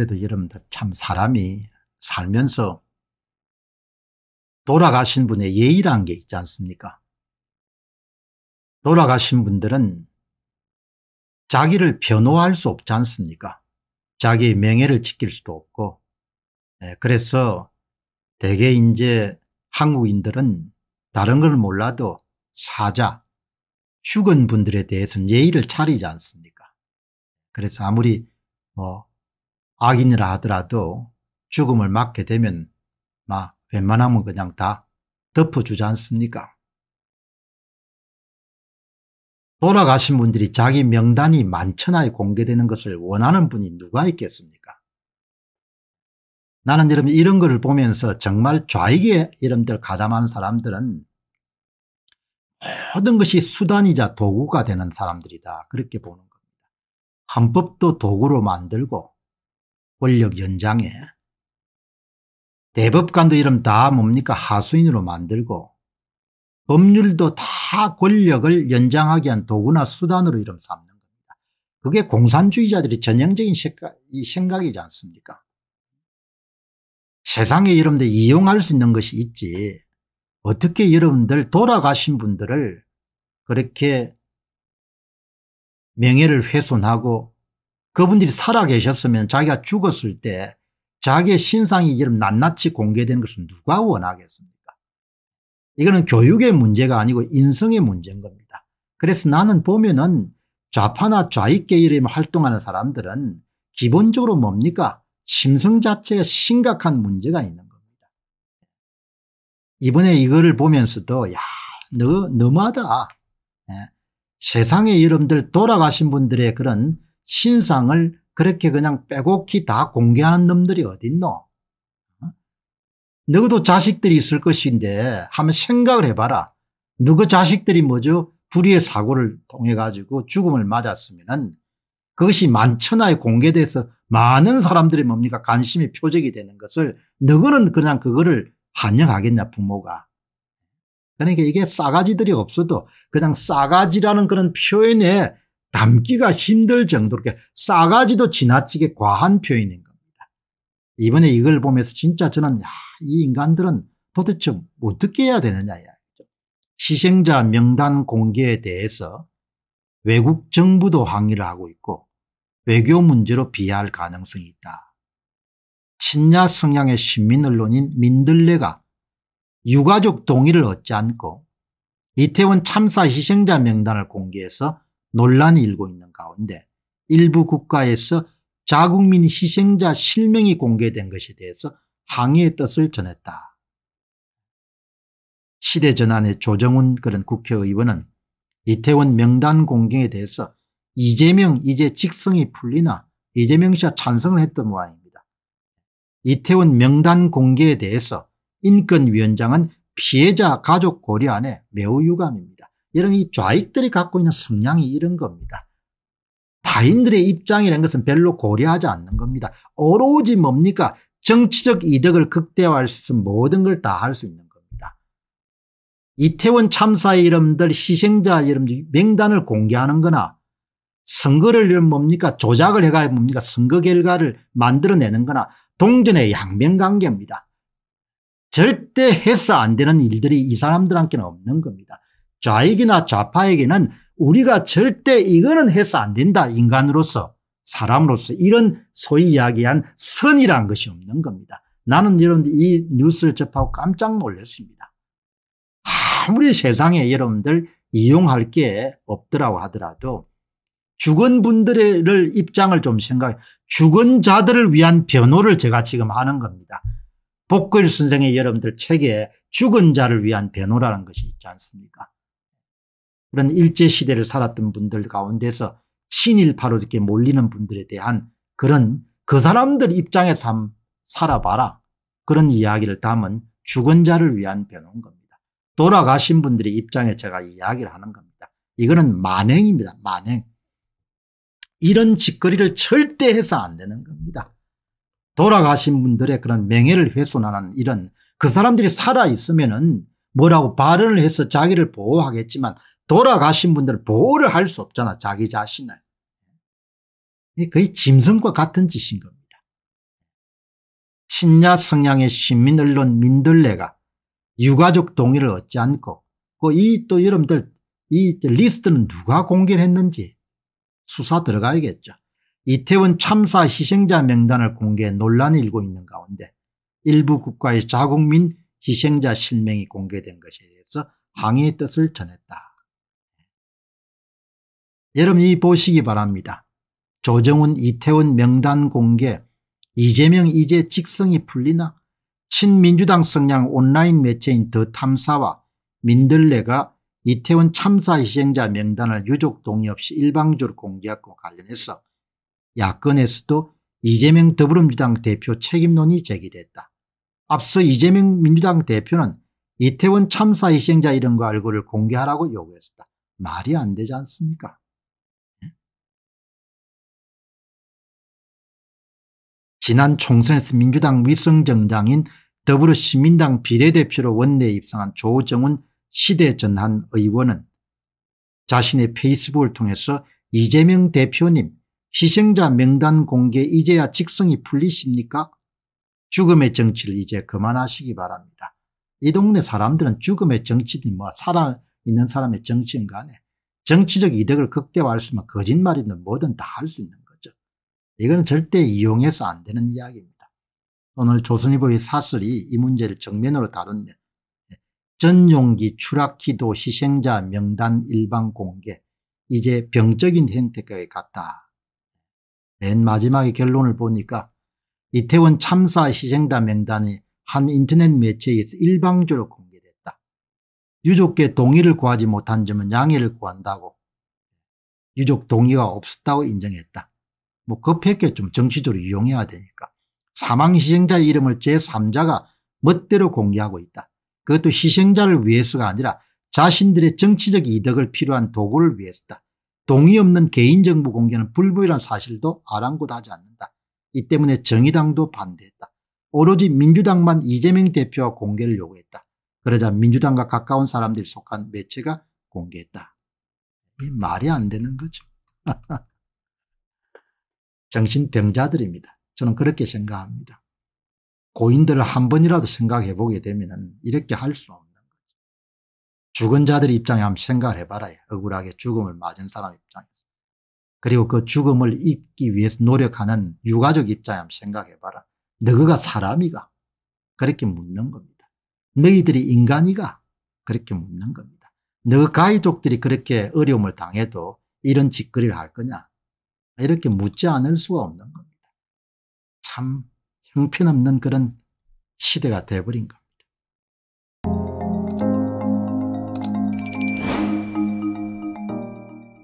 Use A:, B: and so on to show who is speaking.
A: 그래도 여러분들 참 사람이 살면서 돌아가신 분의 예의란 게 있지 않습니까? 돌아가신 분들은 자기를 변호할 수 없지 않습니까? 자기의 명예를 지킬 수도 없고 네, 그래서 대개 이제 한국인들은 다른 걸 몰라도 사자, 죽은 분들에 대해서는 예의를 차리지 않습니까? 그래서 아무리 뭐 악인이라 하더라도 죽음을 맞게 되면 막 웬만하면 그냥 다 덮어주지 않습니까? 돌아가신 분들이 자기 명단이 만천하에 공개되는 것을 원하는 분이 누가 있겠습니까? 나는 여러분 이런 거 보면서 정말 좌익에 여러분들 가담하 사람들은 모든 것이 수단이자 도구가 되는 사람들이다 그렇게 보는 겁니다. 헌법도 도구로 만들고 권력 연장에 대법관도 이름 다 뭡니까 하수인으로 만들고 법률도 다 권력을 연장하게 한 도구나 수단으로 이름 삼는 겁니다. 그게 공산주의자들이 전형적인 생각, 이지 않습니까 세상에 여러분들 이용할 수 있는 것이 있지 어떻게 여러분들 돌아가신 분들을 그렇게 명예를 훼손하고 그분들이 살아 계셨으면 자기가 죽었을 때 자기의 신상이 이런 낱낱이 공개된 것을 누가 원하겠습니까? 이거는 교육의 문제가 아니고 인성의 문제인 겁니다. 그래서 나는 보면은 좌파나 좌익계열에 활동하는 사람들은 기본적으로 뭡니까? 심성 자체가 심각한 문제가 있는 겁니다. 이번에 이거를 보면서도 야, 너 너무하다. 예. 세상의이름들 돌아가신 분들의 그런 신상을 그렇게 그냥 빼곡히 다 공개하는 놈들이 어딨노 어? 너도 자식들이 있을 것인데 한번 생각을 해봐라. 누구 자식들이 뭐죠? 불의의 사고를 통해 가지고 죽음을 맞았으면은 그것이 만천하에 공개돼서 많은 사람들이 뭡니까 관심이 표적이 되는 것을 너거는 그냥 그거를 환영하겠냐 부모가. 그러니까 이게 싸가지들이 없어도 그냥 싸가지라는 그런 표현에 담기가 힘들 정도로 싸가지도 지나치게 과한 표현인 겁니다. 이번에 이걸 보면서 진짜 저는 야, 이 인간들은 도대체 뭐 어떻게 해야 되느냐 희생자 명단 공개에 대해서 외국 정부도 항의를 하고 있고 외교 문제로 비할 가능성이 있다. 친야 성향의 신민 언론인 민들레가 유가족 동의를 얻지 않고 이태원 참사 희생자 명단을 공개해서 논란이 일고 있는 가운데 일부 국가에서 자국민 희생자 실명이 공개된 것에 대해서 항의의 뜻을 전했다. 시대 전환의 조정훈 그런 국회의원은 이태원 명단 공개에 대해서 이재명 이제 직성이 풀리나 이재명 씨와 찬성을 했던 모양입니다. 이태원 명단 공개에 대해서 인권위원장은 피해자 가족 고려 안에 매우 유감입니다. 여러분 이 좌익들이 갖고 있는 성향이 이런 겁니다. 타인들의 입장이라는 것은 별로 고려하지 않는 겁니다. 오로지 뭡니까? 정치적 이득을 극대화할 수 있는 모든 걸 다 할 수 있는 겁니다. 이태원 참사 이름들 희생자 이름들 명단을 공개하는 거나 선거를 이름 뭡니까? 조작을 해가 뭡니까? 선거 결과를 만들어내는 거나 동전의 양면관계입니다. 절대 해서 안 되는 일들이 이 사람들한테는 없는 겁니다. 좌익이나 좌파에게는 우리가 절대 이거는 해서 안 된다 인간으로서 사람으로서 이런 소위 이야기한 선이란 것이 없는 겁니다. 나는 여러분들 이 뉴스를 접하고 깜짝 놀랐습니다. 아무리 세상에 여러분들 이용할 게 없더라고 하더라도 죽은 분들의 입장을 좀 생각해 죽은 자들을 위한 변호를 제가 지금 하는 겁니다. 복글 선생의 여러분들 책에 죽은 자를 위한 변호라는 것이 있지 않습니까 그런 일제시대를 살았던 분들 가운데서 친일파로 이렇게 몰리는 분들에 대한 그런 그 사람들 입장에서 한 살아봐라. 그런 이야기를 담은 죽은 자를 위한 변호인 겁니다. 돌아가신 분들의 입장에 제가 이야기를 하는 겁니다. 이거는 만행입니다. 만행. 이런 짓거리를 절대 해서 안 되는 겁니다. 돌아가신 분들의 그런 명예를 훼손하는 이런 그 사람들이 살아있으면 은 뭐라고 발언을 해서 자기를 보호하겠지만 돌아가신 분들 보호를 할 수 없잖아 자기 자신을. 거의 짐승과 같은 짓인 겁니다. 친야 성향의 신민 언론 민들레가 유가족 동의를 얻지 않고 그 이또 여러분들 이 리스트는 누가 공개를 했는지 수사 들어가야겠죠. 이태원 참사 희생자 명단을 공개해 논란이 일고 있는 가운데 일부 국가의 자국민 희생자 실명이 공개된 것에 대해서 항의의 뜻을 전했다. 여러분이 보시기 바랍니다. 조정훈 이태원 명단 공개 이재명 이제 직성이 풀리나 친민주당 성향 온라인 매체인 더 탐사와 민들레가 이태원 참사 희생자 명단을 유족 동의 없이 일방적으로 공개하고 관련해서 야권에서도 이재명 더불어민주당 대표 책임론이 제기됐다. 앞서 이재명 민주당 대표는 이태원 참사 희생자 이름과 얼굴을 공개하라고 요구했다. 말이 안 되지 않습니까? 지난 총선에서 민주당 위성정장인 더불어시민당 비례대표로 원내에 입성한 조정훈 시대전환 의원은 자신의 페이스북을 통해서 이재명 대표님 희생자 명단 공개 이제야 직성이 풀리십니까? 죽음의 정치를 이제 그만하시기 바랍니다. 이 동네 사람들은 죽음의 정치든 뭐 살아있는 사람의 정치인 간에 정치적 이득을 극대화할 수만 있 거짓말이든 뭐든 다 할 수 있는 이건 절대 이용해서 안 되는 이야기입니다. 오늘 조선일보의 사설이 이 문제를 정면으로 다룬데 전용기 추락기도 희생자 명단 일반 공개 이제 병적인 행태까지 갔다. 맨 마지막에 결론을 보니까 이태원 참사 희생자 명단이 한 인터넷 매체에서 일방적으로 공개됐다. 유족께 동의를 구하지 못한 점은 양해를 구한다고 유족 동의가 없었다고 인정했다. 뭐 급했게 좀 정치적으로 이용해야 되니까 사망 희생자의 이름을 제3자가 멋대로 공개하고 있다. 그것도 희생자를 위해서가 아니라 자신들의 정치적 이득을 필요한 도구를 위해서다. 동의 없는 개인정보 공개는 불법이란 사실도 아랑곳하지 않는다. 이 때문에 정의당도 반대했다. 오로지 민주당만 이재명 대표와 공개를 요구했다. 그러자 민주당과 가까운 사람들이 속한 매체가 공개했다. 이 말이 안 되는 거죠. 정신병자들입니다. 저는 그렇게 생각합니다. 고인들을 한 번이라도 생각해 보게 되면 이렇게 할 수 없는 거죠. 죽은 자들 입장에 한번 생각을 해봐라. 억울하게 죽음을 맞은 사람 입장에서. 그리고 그 죽음을 잊기 위해서 노력하는 유가족 입장에 한번 생각해봐라. 너희가 사람이가? 그렇게 묻는 겁니다. 너희들이 인간이가? 그렇게 묻는 겁니다. 너가족들이 그렇게 어려움을 당해도 이런 짓거리를 할 거냐? 이렇게 묻지 않을 수가 없는 겁니다. 참 형편없는 그런 시대가 돼버린 겁니다.